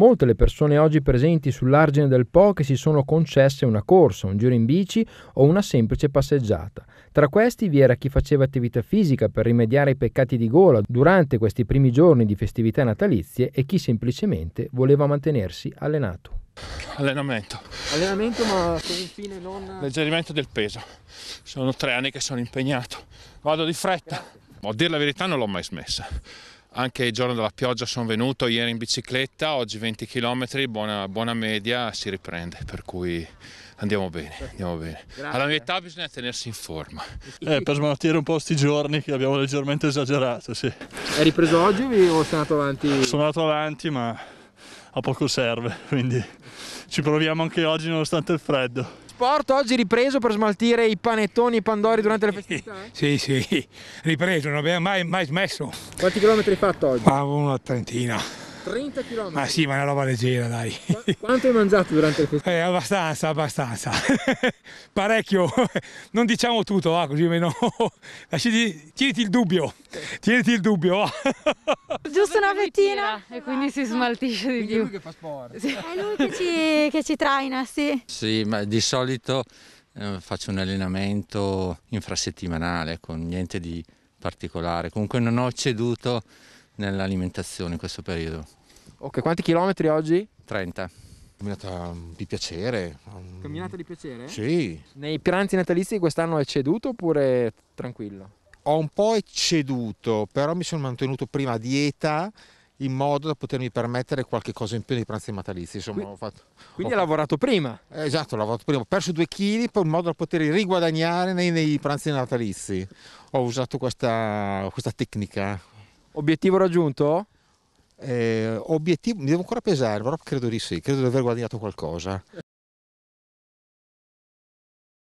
Molte le persone oggi presenti sull'argine del Po che si sono concesse una corsa, un giro in bici o una semplice passeggiata. Tra questi vi era chi faceva attività fisica per rimediare i peccati di gola durante questi primi giorni di festività natalizie e chi semplicemente voleva mantenersi allenato. Allenamento. Allenamento ma con un fine non... Leggerimento del peso. Sono tre anni che sono impegnato. Vado di fretta. Grazie. A dire la verità non l'ho mai smessa anche il giorno della pioggia sono venuto, ieri in bicicletta, oggi 20 km, buona, buona media, si riprende, per cui andiamo bene, andiamo bene. Alla mia età bisogna tenersi in forma. Eh, per smaltire un po' questi giorni che abbiamo leggermente esagerato, sì. Hai ripreso oggi o sei andato avanti? Sono andato avanti ma a poco serve, quindi ci proviamo anche oggi nonostante il freddo sport oggi ripreso per smaltire i panettoni e i pandori durante le festività? Eh? Sì, sì, ripreso, non abbiamo mai, mai smesso. Quanti chilometri hai fatto oggi? Ma una trentina. 30 km? Ah sì, ma è una roba leggera, dai. Qu quanto hai mangiato durante le festività? Eh, abbastanza, abbastanza. Parecchio. Non diciamo tutto, va, così almeno... Lasci, tieniti il dubbio, tieniti il dubbio. Va giusto una fettina e quindi si esatto. smaltisce di più. È lui che fa sport. Sì. È lui che ci, che ci traina, sì. Sì, ma di solito eh, faccio un allenamento infrasettimanale con niente di particolare. Comunque non ho ceduto nell'alimentazione in questo periodo. Ok, quanti chilometri oggi? 30. Camminata di piacere. Camminata di piacere? Sì. Nei pranzi natalizi di quest'anno è ceduto oppure tranquillo? ho un po' ecceduto, però mi sono mantenuto prima a dieta in modo da potermi permettere qualche cosa in più nei pranzi natalizi. Insomma, quindi, ho fatto, quindi ho hai lavorato prima? esatto, ho lavorato prima. Ho perso due chili in modo da poter riguadagnare nei, nei pranzi natalizi. Ho usato questa, questa tecnica. Obiettivo raggiunto? Eh, obiettivo, mi devo ancora pesare, però credo di sì, credo di aver guadagnato qualcosa.